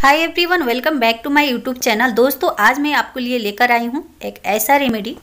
hi everyone welcome back to my YouTube channel दोस्तों आज मैं आपके लिए लेकर आई हूँ एक ऐसा रेमेडी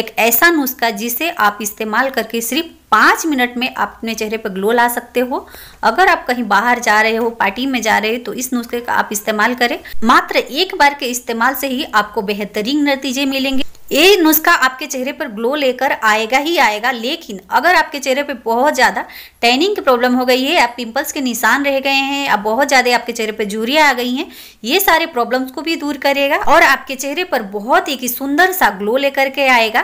एक ऐसा नुस्खा जिसे आप इस्तेमाल करके सिर्फ पाँच मिनट में आप अपने चेहरे पर ग्लो ला सकते हो अगर आप कहीं बाहर जा रहे हो पार्टी में जा रहे हो तो इस नुस्खे का आप इस्तेमाल करें मात्र एक बार के इस्तेमाल से ही आपको बेहतरीन नतीजे मिलेंगे ये नुस्खा आपके चेहरे पर ग्लो लेकर आएगा ही आएगा लेकिन अगर आपके चेहरे पर बहुत ज़्यादा टैनिंग की प्रॉब्लम हो गई है आप पिंपल्स के निशान रह गए हैं अब बहुत ज़्यादा आपके चेहरे पर झूरियाँ आ गई हैं ये सारे प्रॉब्लम्स को भी दूर करेगा और आपके चेहरे पर बहुत एक सुंदर सा ग्लो लेकर के आएगा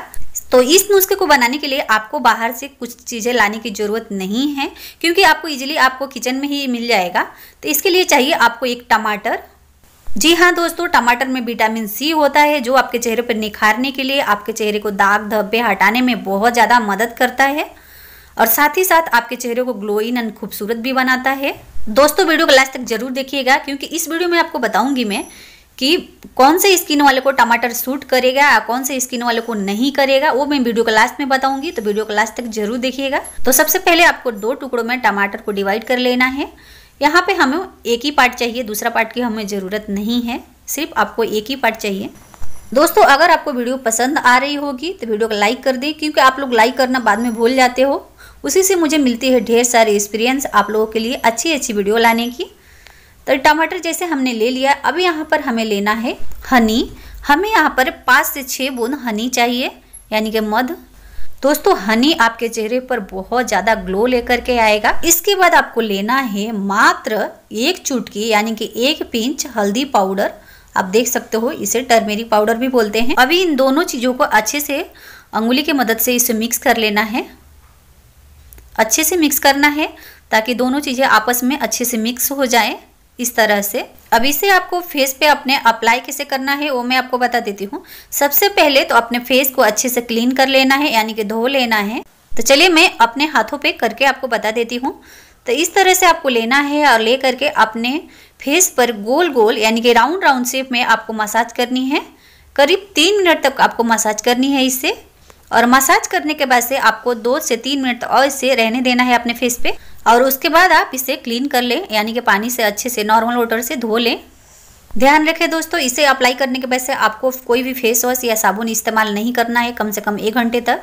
तो इस नुस्खे को बनाने के लिए आपको बाहर से कुछ चीज़ें लाने की ज़रूरत नहीं है क्योंकि आपको इजीली आपको किचन में ही मिल जाएगा तो इसके लिए चाहिए आपको एक टमाटर जी हाँ दोस्तों टमाटर में विटामिन सी होता है जो आपके चेहरे पर निखारने के लिए आपके चेहरे को दाग धब्बे हटाने में बहुत ज़्यादा मदद करता है और साथ ही साथ आपके चेहरे को ग्लोइन एंड खूबसूरत भी बनाता है दोस्तों वीडियो को लास्ट तक जरूर देखिएगा क्योंकि इस वीडियो में आपको बताऊंगी मैं कि कौन से स्किन वाले को टमाटर सूट करेगा या कौन से स्किन वाले को नहीं करेगा वो मैं वीडियो को लास्ट में बताऊंगी तो वीडियो को लास्ट तक जरूर देखिएगा तो सबसे पहले आपको दो टुकड़ों में टमाटर को डिवाइड कर लेना है यहाँ पे हमें एक ही पार्ट चाहिए दूसरा पार्ट की हमें ज़रूरत नहीं है सिर्फ आपको एक ही पार्ट चाहिए दोस्तों अगर आपको वीडियो पसंद आ रही होगी तो वीडियो को लाइक कर दें क्योंकि आप लोग लाइक करना बाद में भूल जाते हो उसी से मुझे मिलती है ढेर सारे एक्सपीरियंस आप लोगों के लिए अच्छी अच्छी वीडियो लाने की तो टमाटर जैसे हमने ले लिया अब यहाँ पर हमें लेना है हनी हमें यहाँ पर पाँच से छः बूंद हनी चाहिए यानी कि मध दोस्तों हनी आपके चेहरे पर बहुत ज़्यादा ग्लो लेकर के आएगा इसके बाद आपको लेना है मात्र एक चुटकी यानी कि एक पिंच हल्दी पाउडर आप देख सकते हो इसे टर्मेरिक पाउडर भी बोलते हैं अभी इन दोनों चीज़ों को अच्छे से अंगुली की मदद से इसे मिक्स कर लेना है अच्छे से मिक्स करना है ताकि दोनों चीज़ें आपस में अच्छे से मिक्स हो जाएं इस तरह से अब इसे आपको फेस पे अपने अप्लाई कैसे करना है वो मैं आपको बता देती हूँ सबसे पहले तो अपने फेस को अच्छे से क्लीन कर लेना है यानी कि धो लेना है तो चलिए मैं अपने हाथों पे करके आपको बता देती हूँ तो इस तरह से आपको लेना है और ले करके अपने फेस पर गोल गोल यानी कि राउंड राउंड शेप में आपको मसाज करनी है करीब तीन मिनट तक आपको मसाज करनी है इससे और मसाज करने के बाद से आपको दो से तीन मिनट और इसे रहने देना है अपने फेस पे और उसके बाद आप इसे क्लीन कर लें यानी कि पानी से अच्छे से नॉर्मल वाटर से धो लें ध्यान रखें दोस्तों इसे अप्लाई करने के वैसे आपको कोई भी फेस वॉश या साबुन इस्तेमाल नहीं करना है कम से कम एक घंटे तक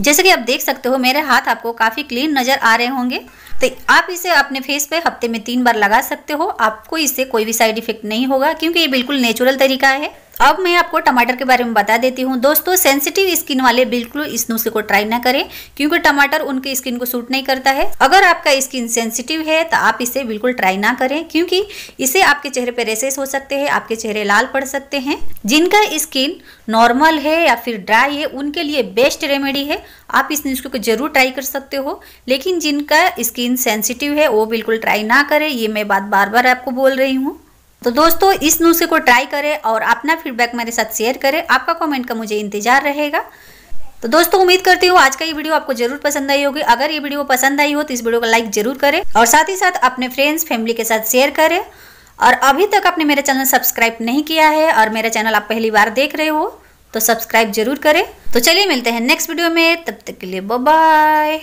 जैसे कि आप देख सकते हो मेरे हाथ आपको काफ़ी क्लीन नज़र आ रहे होंगे तो आप इसे अपने फेस पे हफ्ते में तीन बार लगा सकते हो आपको इससे कोई भी साइड इफेक्ट नहीं होगा क्योंकि ये बिल्कुल नेचुरल तरीका है अब मैं आपको टमाटर के बारे में बता देती हूँ दोस्तों सेंसिटिव स्किन वाले बिल्कुल इस नुस्खे को ट्राई ना करें क्योंकि टमाटर उनके स्किन को सूट नहीं करता है अगर आपका स्किन सेंसिटिव है तो आप इसे बिल्कुल ट्राई ना करें क्योंकि इसे आपके चेहरे पर रेसेस हो सकते हैं आपके चेहरे लाल पड़ सकते हैं जिनका स्किन नॉर्मल है या फिर ड्राई है उनके लिए बेस्ट रेमेडी है आप इस नुस्खे को जरूर ट्राई कर सकते हो लेकिन जिनका स्किन सेंसिटिव है वो बिल्कुल ट्राई ना करें ये मैं बात बार बार आपको बोल रही हूँ तो दोस्तों इस नुस्खे को ट्राई करें और अपना फीडबैक मेरे साथ शेयर करें आपका कमेंट का मुझे इंतजार रहेगा तो दोस्तों उम्मीद करती हूँ आज का ये वीडियो आपको जरूर पसंद आई होगी अगर ये वीडियो पसंद आई हो तो इस वीडियो को लाइक जरूर करें और साथ ही साथ अपने फ्रेंड्स फैमिली के साथ शेयर करें और अभी तक आपने मेरा चैनल सब्सक्राइब नहीं किया है और मेरा चैनल आप पहली बार देख रहे हो तो सब्सक्राइब जरूर करें तो चलिए मिलते हैं नेक्स्ट वीडियो में तब तक के लिए बाय